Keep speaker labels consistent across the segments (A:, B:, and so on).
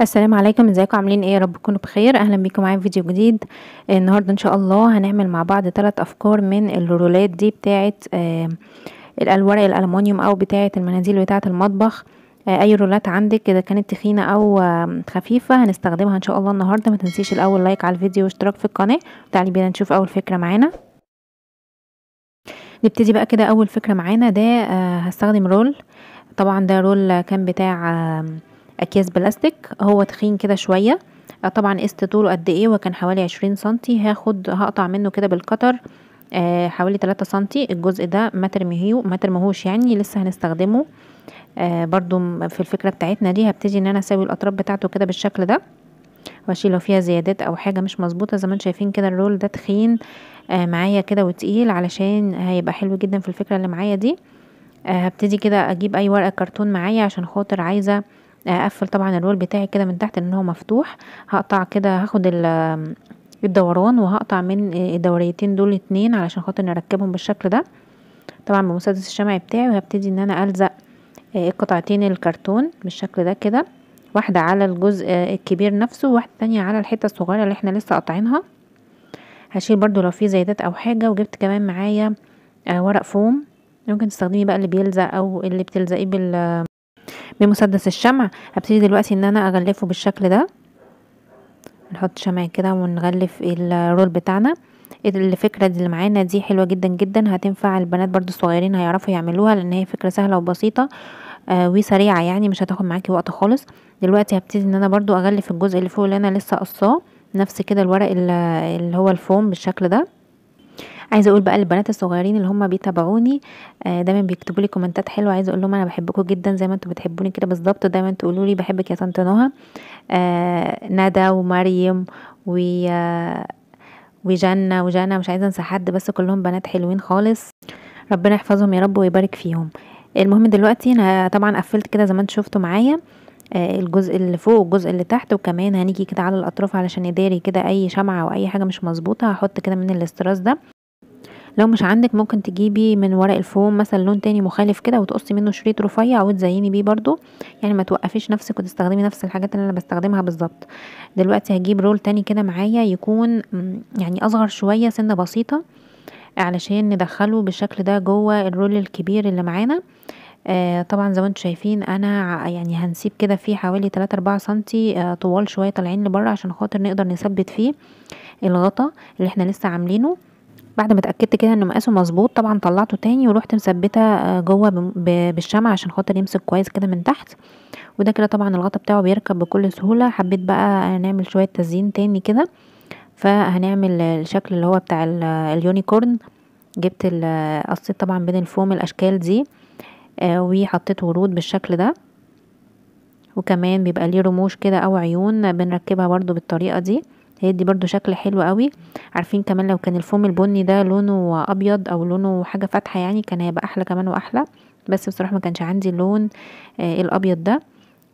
A: السلام عليكم ازيكم عاملين ايه يا رب تكونوا بخير اهلا بيكم معايا في فيديو جديد النهارده ان شاء الله هنعمل مع بعض ثلاث افكار من الرولات دي بتاعه الورق آه، الالومنيوم او بتاعه المناديل بتاعه المطبخ آه، اي رولات عندك اذا كانت تخينه او آه، خفيفه هنستخدمها ان شاء الله النهارده ما تنسيش الاول لايك على الفيديو واشتراك في القناه تعالي بينا نشوف اول فكره معانا نبتدي بقى كده اول فكره معانا ده هستخدم رول طبعا ده رول كان بتاع اكياس بلاستيك هو تخين كده شويه آه، طبعا قست طوله قد ايه وكان حوالي عشرين سنتي هاخد هقطع منه كده بالقطر آه، حوالي تلاتة سنتي الجزء ده ما ترميهو ما ترميهوش يعني لسه هنستخدمه آه، برضو في الفكرة بتاعتنا دي هبتدي ان انا اساوي الاطراف بتاعته كده بالشكل ده واشيل لو فيها زيادات او حاجة مش مظبوطة زي ما انتم شايفين كده الرول ده تخين معايا كده وتقيل علشان هيبقى حلو جدا في الفكرة اللي معايا دي هبتدي كده اجيب اي ورقة كرتون معايا عشان خاطر عايزة اقفل آه، طبعا الرول بتاعي كده من تحت لان هو مفتوح هقطع كده هاخد الدوران وهقطع من الدوريتين دول اتنين علشان خاطر نركبهم بالشكل ده طبعا بمسدس الشمع بتاعي وهبتدي ان انا الزق آه، قطعتين الكرتون بالشكل ده كده واحدة على الجزء آه، الكبير نفسه وواحدة تانية على الحتة الصغيرة اللي احنا لسه قاطعينها هشيل برضو لو في زيادات او حاجة وجبت كمان معايا ورق فوم ممكن تستخدمي بقى اللي بيلزق او اللي بتلزقيه بال بمسدس الشمع هبتدي دلوقتي ان انا اغلفه بالشكل ده نحط شمع كده ونغلف الرول بتاعنا الفكرة دي اللي معانا دي حلوة جدا جدا هتنفع البنات برضو الصغيرين هيعرفوا يعملوها لان هي فكرة سهلة وبسيطة آه وسريعة يعني مش هتاخد معاكي وقت خالص دلوقتي هبتدي ان انا برضو اغلف الجزء اللي فوق اللي انا لسه قصاه نفس كده الورق اللي هو الفوم بالشكل ده عايزه اقول بقى للبنات الصغيرين اللي هم بيتابعوني آه، دايما بيكتبوا لي كومنتات حلوه عايزه اقول لهم انا بحبكم جدا زي ما انتم بتحبوني كده بالظبط دايما تقولوا لي بحبك يا طنط نهى آه، ندى ومريم و آه، وجنة وجنة مش عايزة انسى حد بس كلهم بنات حلوين خالص ربنا يحفظهم يا رب ويبارك فيهم المهم دلوقتي انا طبعا قفلت كده زي ما انتوا شفتوا معايا الجزء اللي فوق والجزء اللي تحت وكمان هنيجي كده على الاطراف علشان يداري كده اي شمعة او اي حاجة مش مظبوطة هحط كده من الاستراس ده لو مش عندك ممكن تجيبي من ورق الفوم مثلا لون تاني مخالف كده وتقصي منه شريط رفيع وتزيني بيه برضو يعني ما توقفيش نفسك وتستخدمي نفس الحاجات اللي انا بستخدمها بالظبط دلوقتي هجيب رول تاني كده معايا يكون يعني اصغر شويه سنه بسيطه علشان ندخله بالشكل ده جوه الرول الكبير اللي معانا آه طبعا زي ما انتم شايفين انا يعني هنسيب كده فيه حوالي 3 4 سنتي آه طوال شويه طالعين لبره عشان خاطر نقدر نثبت فيه الغطا اللي احنا لسه عاملينه بعد ما اتاكدت كده انه مقاسه مظبوط طبعا طلعته تاني ورحت مثبته آه، جوه بالشمع عشان خاطر يمسك كويس كده من تحت وده كده طبعا الغطا بتاعه بيركب بكل سهوله حبيت بقى نعمل شويه تزيين تاني كده فهنعمل الشكل اللي هو بتاع اليونيكورن جبت قصيت طبعا بين الفوم الاشكال دي آه، وحطيت ورود بالشكل ده وكمان بيبقى ليه رموش كده او عيون بنركبها برضو بالطريقه دي هيدي برضو شكل حلو قوي عارفين كمان لو كان الفوم البني ده لونه ابيض او لونه حاجه فاتحه يعني كان هيبقى احلى كمان واحلى بس بصراحه ما كانش عندي اللون آه الابيض ده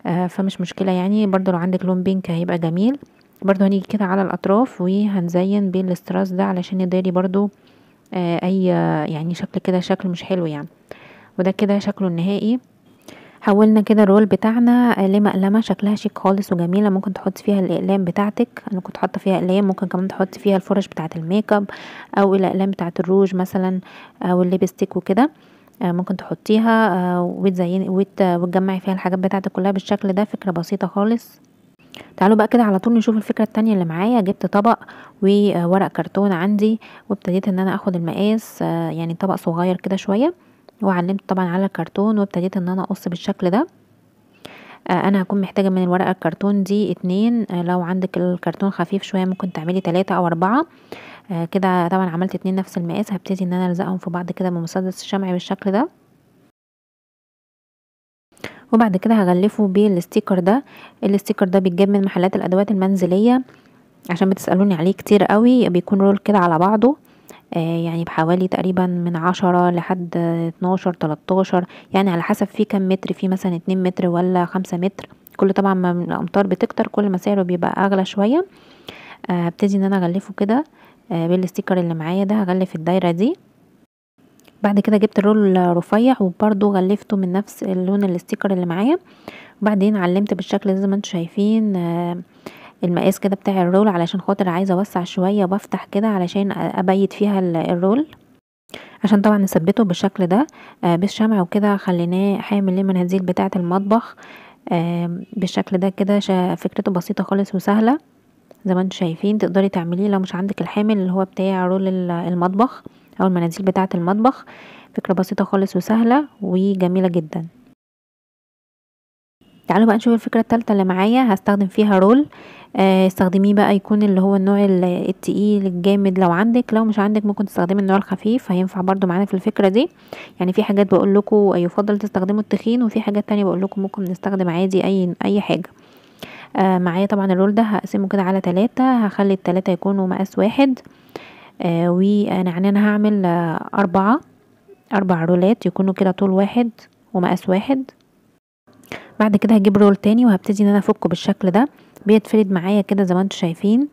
A: آه فمش مشكله يعني برضو لو عندك لون بينك هيبقى جميل برضو هنيجي كده على الاطراف وهنزين بالستراس ده علشان يداري برضو آه اي آه، يعني شكل كده شكل مش حلو يعني وده كده شكله النهائي حولنا كده الرول بتاعنا آه، لمقلمه شكلها شيك خالص وجميله ممكن تحط فيها الاقلام بتاعتك انا كنت حاطه فيها اقلام ممكن كمان تحط فيها الفرش بتاعه الميك اب او الاقلام بتاعه الروج مثلا او الليبستيك وكده آه، ممكن تحطيها آه، وتزيني وتجمعي فيها الحاجات بتاعتك كلها بالشكل ده فكره بسيطه خالص تعالوا بقى كده على طول نشوف الفكره التانية اللي معايا جبت طبق وورق كرتون عندي وابتديت ان انا اخد المقاس يعني طبق صغير كده شويه وعلمت طبعا على الكرتون وابتديت ان انا اقص بالشكل ده آه، انا هكون محتاجة من الورقة الكرتون دي اتنين آه، لو عندك الكرتون خفيف شوية ممكن تعملي تلاتة او اربعة آه، كده طبعا عملت اتنين نفس المقاس هبتدي ان انا الزقهم في بعض كده بمسدس الشمع بالشكل ده وبعد كده هغلفه بالستيكر ده الستيكر ده بيتجاب من محلات الادوات المنزليه عشان بتسالوني عليه كتير قوي بيكون رول كده على بعضه آه، يعني بحوالي تقريبا من عشرة لحد اتناشر تلاتاشر يعني على حسب في كام متر في مثلا اتنين متر ولا خمسة متر كل طبعا ما الامتار بتكتر كل ما سعره بيبقى اغلى شوية هبتدي آه، ان انا اغلفه كده آه، بالستيكر اللي معايا ده هغلف الدايرة دي بعد كده جبت الرول رفيع وبرده غلفته من نفس اللون الاستيكر اللي معايا وبعدين علمت بالشكل زي ما انتم شايفين المقاس كده بتاع الرول علشان خاطر عايزه اوسع شويه بفتح كده علشان ابيت فيها الرول عشان طبعا نثبته بالشكل ده آه، بالشمع وكده خليناه حامل للمناديل بتاعه المطبخ آه، بالشكل ده كده فكرته بسيطه خالص وسهله زي ما انتم شايفين تقدري تعمليه لو مش عندك الحامل اللي هو بتاع رول المطبخ او المناديل بتاعه المطبخ فكره بسيطه خالص وسهله وجميله جدا تعالوا بقى نشوف الفكرة التالتة اللي معايا هستخدم فيها رول آه، استخدميه بقى يكون اللي هو النوع التقيل الجامد لو عندك لو مش عندك ممكن تستخدمي النوع الخفيف هينفع برضو معانا في الفكرة دي يعني في حاجات بقول لكم يفضل تستخدموا التخين وفي حاجات تانية بقول لكم ممكن نستخدم عادي اي اي حاجة آه معايا طبعا الرول ده هقسمه كده على تلاتة هخلي التلاتة يكونوا مقاس واحد آه وانا يعني انا هعمل آه اربعة اربع رولات يكونوا كده طول واحد ومقاس واحد بعد كده هجيب رول تاني وهبتدي ان انا افكه بالشكل ده بيتفرد معايا كده زي ما انتم شايفين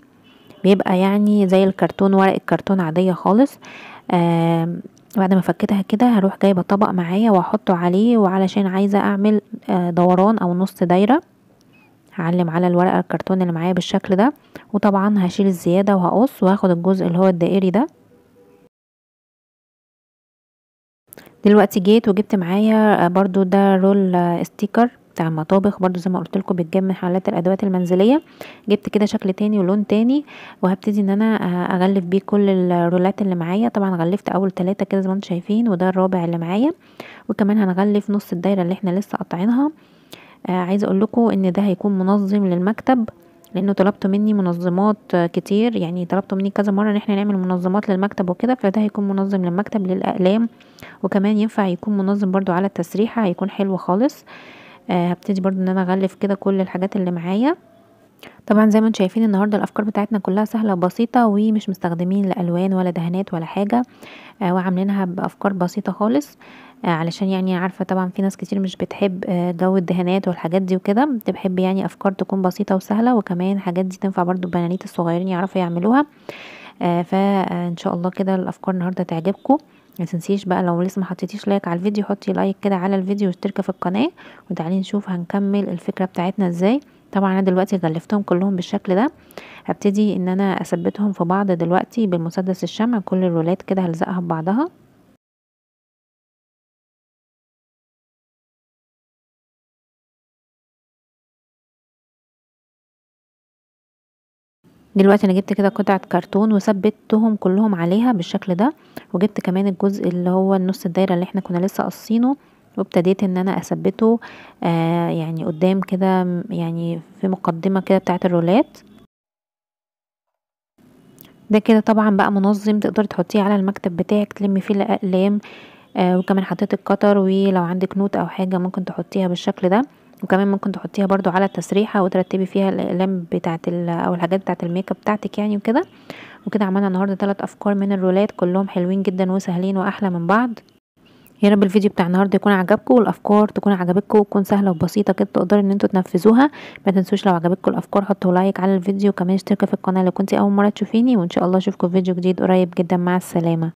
A: بيبقى يعني زي الكرتون ورق الكرتون عاديه خالص آه بعد ما فكيتها كده هروح جايبه طبق معايا واحطه عليه وعلشان عايزه اعمل آه دوران او نص دايره هعلم على الورقه الكرتون اللي معايا بالشكل ده وطبعا هشيل الزياده وهقص وهاخد الجزء اللي هو الدائري ده دلوقتي جيت وجبت معايا آه، برضو ده رول آه، ستيكر بتاع المطابخ برضو زي ما قلت لكم بيتجاب من محلات الادوات المنزليه جبت كده شكل تاني ولون تاني وهبتدي ان انا اغلف بيه كل الرولات اللي معايا طبعا غلفت اول ثلاثه كده زي ما انتم شايفين وده الرابع اللي معايا وكمان هنغلف نص الدايره اللي احنا لسه قاطعينها آه عايزه اقول لكم ان ده هيكون منظم للمكتب لانه طلبتوا مني منظمات كتير يعني طلبتوا مني كذا مره ان احنا نعمل منظمات للمكتب وكده فده هيكون منظم للمكتب للاقلام وكمان ينفع يكون منظم برضو على التسريحه هيكون حلو خالص آه هبتدي برضو ان انا اغلف كده كل الحاجات اللي معايا طبعا زي ما انتم شايفين النهارده الافكار بتاعتنا كلها سهله وبسيطه ومش مستخدمين لألوان الوان ولا دهانات ولا حاجه آه وعاملينها بافكار بسيطه خالص آه علشان يعني عارفه طبعا في ناس كتير مش بتحب آه جو الدهانات والحاجات دي وكده بتحب يعني افكار تكون بسيطه وسهله وكمان حاجات دي تنفع برضو البنانيت الصغيرين يعرفوا يعملوها آه، فان شاء الله كده الافكار النهارده تعجبكم ما تنسيش بقى لو لسه ما حطيتيش لايك على الفيديو حطي لايك كده على الفيديو واشتركي في القناه وتعالي نشوف هنكمل الفكره بتاعتنا ازاي طبعا انا دلوقتي غلفتهم كلهم بالشكل ده هبتدي ان انا اثبتهم في بعض دلوقتي بالمسدس الشمع كل الرولات كده هلزقها ببعضها دلوقتي انا جبت كده قطعة كرتون وثبتهم كلهم عليها بالشكل ده وجبت كمان الجزء اللي هو النص الدايرة اللي احنا كنا لسه قصينه وابتديت ان انا اثبته آه يعني قدام كده يعني في مقدمة كده بتاعة الرولات ده كده طبعا بقى منظم تقدر تحطيه على المكتب بتاعك تلمي فيه الاقلام آه وكمان حطيت القطر ولو عندك نوت او حاجة ممكن تحطيها بالشكل ده وكمان ممكن تحطيها برضو على التسريحة وترتبي فيها الاقلام بتاعت او الحاجات بتاعت الميك اب بتاعتك يعني وكده وكده عملنا النهاردة ثلاث افكار من الرولات كلهم حلوين جدا وسهلين واحلى من بعض يا رب الفيديو بتاع النهارده يكون عجبكم والافكار تكون عجبتكم وتكون سهله وبسيطه كده تقدروا ان انتوا تنفذوها ما تنسوش لو عجبتكم الافكار حطوا لايك على الفيديو وكمان اشتركوا في القناه لو كنتي اول مره تشوفيني وان شاء الله اشوفكم في فيديو جديد قريب جدا مع السلامه